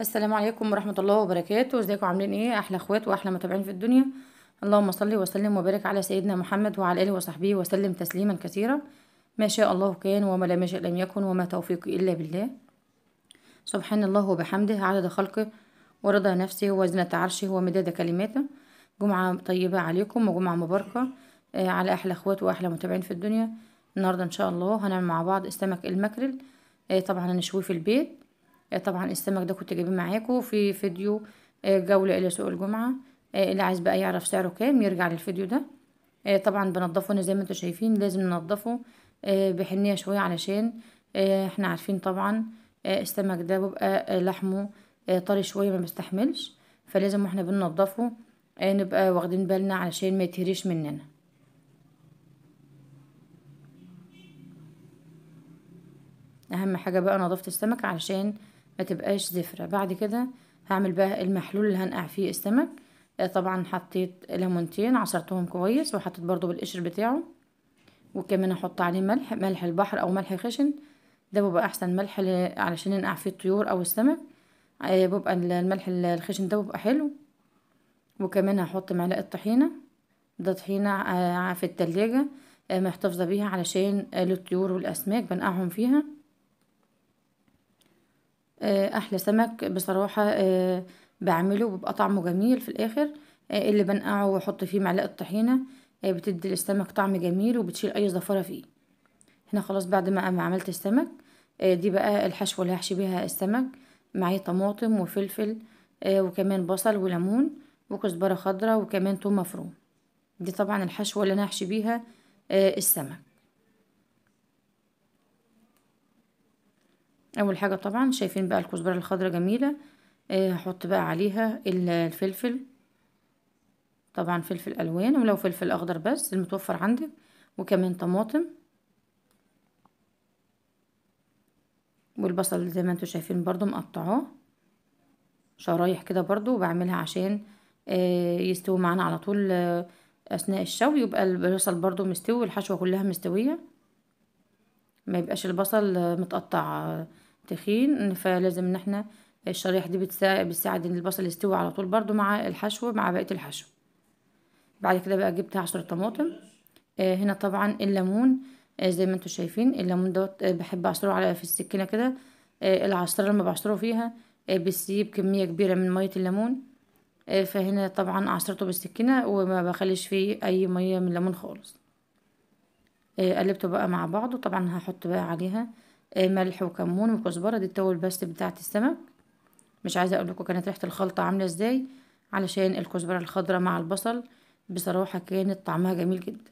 السلام عليكم ورحمه الله وبركاته ازيكم عاملين ايه احلى اخوات واحلى متابعين في الدنيا اللهم صل وسلم وبارك على سيدنا محمد وعلى اله وصحبه وسلم تسليما كثيرا ما شاء الله كان وما لم يشاء لم يكن وما توفيقي الا بالله سبحان الله وبحمده عدد خلقه ورضا نفسه وزنة عرشه ومداد كلماته جمعة طيبة عليكم وجمعة مباركة آه، على أحلى أخوات وأحلى متابعين في الدنيا النهاردة إن شاء الله هنعمل مع بعض السمك المكرل آه، طبعا هنشويه في البيت آه، طبعا السمك ده كنت جايبيه معاكم في فيديو آه، جولة الى سوق الجمعة آه، اللي عايز بقى يعرف سعره كام يرجع للفيديو ده طبعا بنضفه زي ما انتم شايفين لازم ننضفه بحنية شوية علشان احنا عارفين طبعا السمك ده بيبقى لحمه طري شوية ما بيستحملش فلازم واحنا بننضفه نبقى واخدين بالنا علشان ما يتهريش مننا اهم حاجة بقى نظافة السمك علشان تبقاش زفرة بعد كده هعمل بقى المحلول اللي هنقع فيه السمك آه، طبعا حطيت ليمونتين عصرتهم كويس وحطيت برضو بالقشر بتاعه وكمان احط عليه ملح ملح البحر او ملح خشن ده بيبقى احسن ملح علشان ننقع فيه الطيور او السمك آه، بيبقى الملح الخشن ده بيبقى حلو وكمان هحط معلقه طحينه ده طحينه آه، في التلاجة محتفظه بيها علشان للطيور والاسماك بنقعهم فيها آه، احلى سمك بصراحة آه، بعمله وبيبقى طعمه جميل في الاخر آه، اللي بنقعه واحط فيه معلقة طحينة بتدي للسمك طعم جميل وبتشيل اي زفره فيه هنا خلاص بعد ما عملت السمك دي بقى الحشوة اللي هحشي بيها السمك معي طماطم وفلفل وكمان بصل وليمون وكزبرة خضرا وكمان توم مفروم دي طبعا الحشوة اللي انا هحشي بيها السمك اول حاجه طبعا شايفين بقى الكزبره الخضراء جميله آه، هحط بقى عليها الفلفل طبعا فلفل الوان ولو فلفل اخضر بس المتوفر عندك وكمان طماطم والبصل زي ما انتم شايفين برضو مقطعاه شرايح كده برضو بعملها عشان آه، يستوي معانا على طول آه، اثناء الشوي يبقى البصل برضو مستوي والحشوه كلها مستويه ما يبقاش البصل متقطع تخين فلازم ان احنا الشريحة دي بتساعد ان البصل يستوي على طول برضو مع الحشو مع بقية الحشو بعد كده بقى جبت عشر طماطم آه، هنا طبعا الليمون آه، زي ما انتم شايفين الليمون دوت آه، بحب اعصره على في السكينه كده العصره لما بعصره فيها بيسيب بسيب كميه كبيره من ميه الليمون فهنا طبعا عصرته بالسكينه وما بخليش فيه اي ميه من الليمون خالص قلبته بقى مع بعضه طبعا هحط بقى عليها آه، ملح وكمون وكزبره دي التوابل بس بتاعه السمك مش عايزه اقول لكم كانت ريحه الخلطه عامله ازاي علشان الكزبره الخضراء مع البصل بصراحه كانت طعمها جميل جدا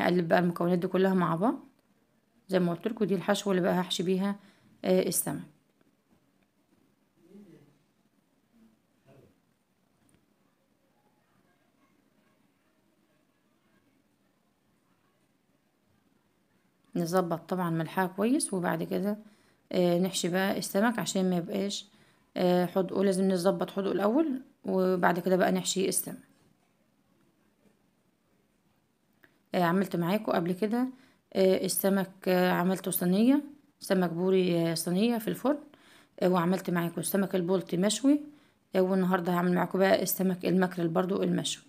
هقلب بقى المكونات دي كلها مع بعض زي ما قلت لكم دي الحشوه اللي بقى هحشي بيها آه، السمك نظبط طبعا ملحها كويس وبعد كده آه نحشي بقى السمك عشان ما يبقاش آه حدقه لازم نظبط حدقه الاول وبعد كده بقى نحشي السمك آه عملت معاكم قبل كده آه السمك آه عملته صينيه سمك بوري آه، صينيه في الفرن آه، وعملت معاكم السمك البلطي مشوي آه، والنهارده هعمل معاكم بقى السمك المكرل برضو المشوي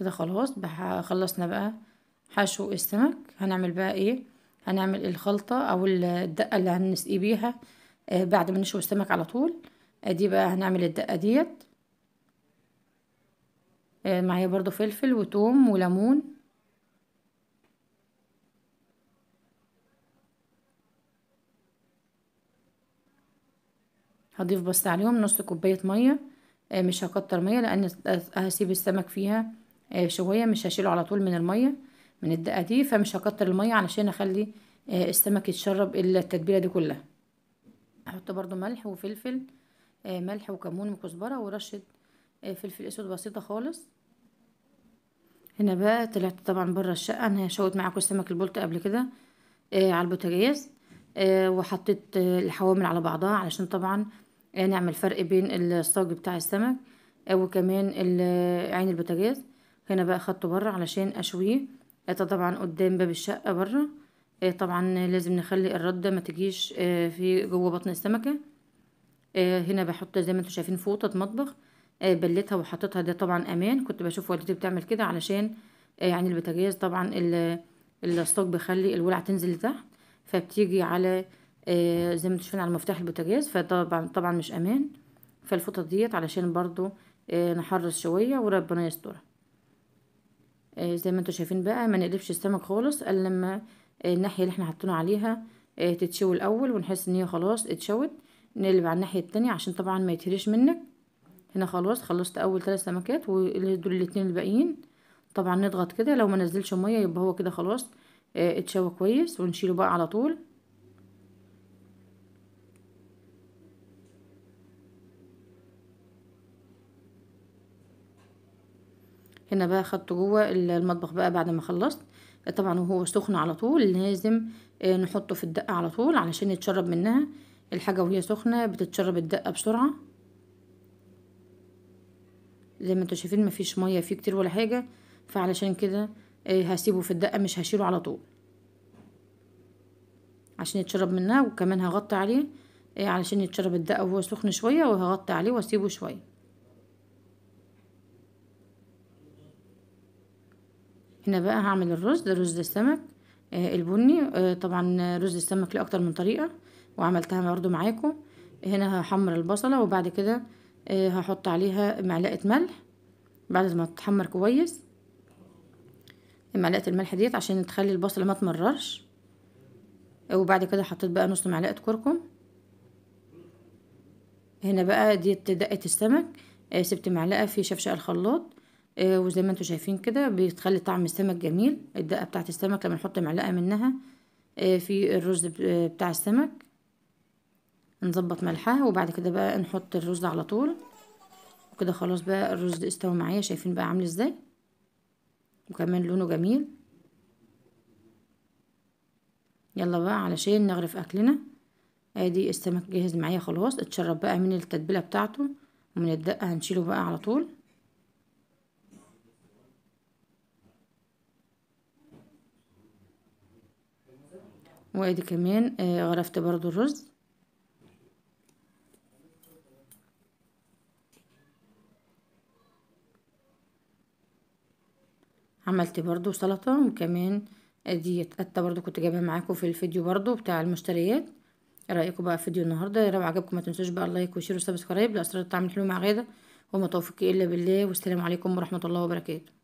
كده خلاص خلصنا بقى حشو السمك هنعمل بقى ايه هنعمل الخلطة او الدقة اللي هنسقي بيها آه، بعد ما نشوي السمك على طول ادي آه، بقى هنعمل الدقة ديت آه، معايا برضو فلفل وتوم وليمون هضيف بس عليهم نص كوباية مية مش هكتر مية لان هسيب السمك فيها آه، شوية مش هشيله على طول من المية من الدقة دي فمش هكتر المية علشان اخلي آه، السمك يتشرب التتبيلة دي كلها هحط برضو ملح وفلفل آه، ملح وكمون وكزبرة ورشة فلفل اسود بسيطة خالص هنا بقى طلعت طبعا بره الشقة انا شوت معاكم السمك البولت قبل كده على البوتاجاز وحطيت الحوامل على بعضها علشان طبعا نعمل فرق بين الصاج بتاع السمك وكمان عين البوتاجاز هنا بقى خدته بره علشان اشويه ده آه، طبعا قدام باب الشقة بره آه، طبعا لازم نخلي الردة ما تجيش آه، في جوه بطن السمكة هنا بحط زي ما انتم شايفين فوطة مطبخ بلتها وحطيتها ده طبعا امان كنت بشوف والدتي بتعمل كده علشان يعني البوتاجاز طبعا الاسطاك بيخلي الولع تنزل لتحت فبتيجي على زي ما انتم شايفين على مفتاح البوتاجاز فطبعا طبعا مش امان فالفوطة ديت علشان برضو نحرص شوية وربنا يسترها آه، زي ما انتوا شايفين بقى ما نقلبش السمك خالص الا لما آه، الناحيه اللي احنا حاطينه عليها آه، تتشوي الاول ونحس ان هي خلاص اتشوت نقلب على الناحيه التانية عشان طبعا ما يتهريش منك هنا خلاص خلصت اول ثلاث سمكات ودول الاتنين الباقيين طبعا نضغط كده لو ما نزلش ميه يبقى هو كده خلاص اتشوى كويس ونشيله بقى على طول هنا بقى خدته جوه المطبخ بقى بعد ما خلصت طبعا وهو سخن على طول لازم آه، نحطه في الدقة على طول علشان يتشرب منها الحاجة وهي سخنة بتتشرب الدقة بسرعة زي ما انتوا شايفين مفيش مية فيه كتير ولا حاجة فعلشان كده آه، هسيبه في الدقة مش هشيله على طول عشان يتشرب منها وكمان هغطي عليه آه، علشان يتشرب الدقة وهو سخن شوية وهغطي عليه واسيبه شوية هنا بقى هعمل الرز ده رز السمك آه، البني آه، طبعا رز السمك ليه اكتر من طريقه وعملتها برضو معاكم هنا هحمر البصله وبعد كده آه، هحط عليها معلقه ملح بعد ما تتحمر كويس معلقه الملح ديت عشان تخلي البصله ما تمررش وبعد كده حطيت بقى نص معلقه كركم هنا بقى ديت دقه السمك سبت معلقه في شفشق الخلاط آه، وزي ما انتم شايفين كده بتخلي طعم السمك جميل الدقه بتاعه السمك لما نحط معلقه منها آه، في الرز آه، بتاع السمك نظبط ملحها وبعد كده بقى نحط الرز على طول وكده خلاص بقى الرز استوى معايا شايفين بقى عامل ازاي وكمان لونه جميل يلا بقى علشان نغرف اكلنا ادي السمك جاهز معايا خلاص اتشرب بقى من التتبيله بتاعته ومن الدقه هنشيله بقى على طول وادي كمان آه، غرفت برضو الرز عملت برضو سلطة وكمان ادي اتقطة برضو كنت جايبها معاكم في الفيديو برضو بتاع المشتريات إيه رايكم بقى في فيديو النهارده لو عجبكم ما تنسوش بقى لايك وشير وسبسكرايب لاسرار الطعم الحلو مع غاده وما توفيقي الا بالله والسلام عليكم ورحمه الله وبركاته